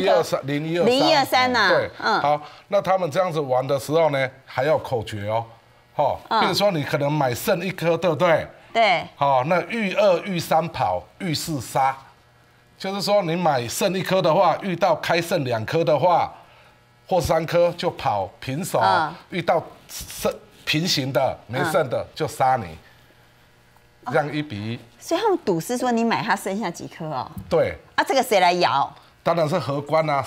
一二三零一二零一二三呐，对，嗯，好，那他们这样子玩的时候呢，还要口诀哦，哈，比如说你可能买剩一颗，对不对？对，好，那遇二遇三跑，遇四杀，就是说你买剩一颗的话，遇到开剩两颗的话，或三颗就跑平手，遇到剩平行的没剩的就杀你，这样一比一。所以他们赌是说你买它剩下几颗哦？对，啊，这个谁来摇？当然是荷官呐。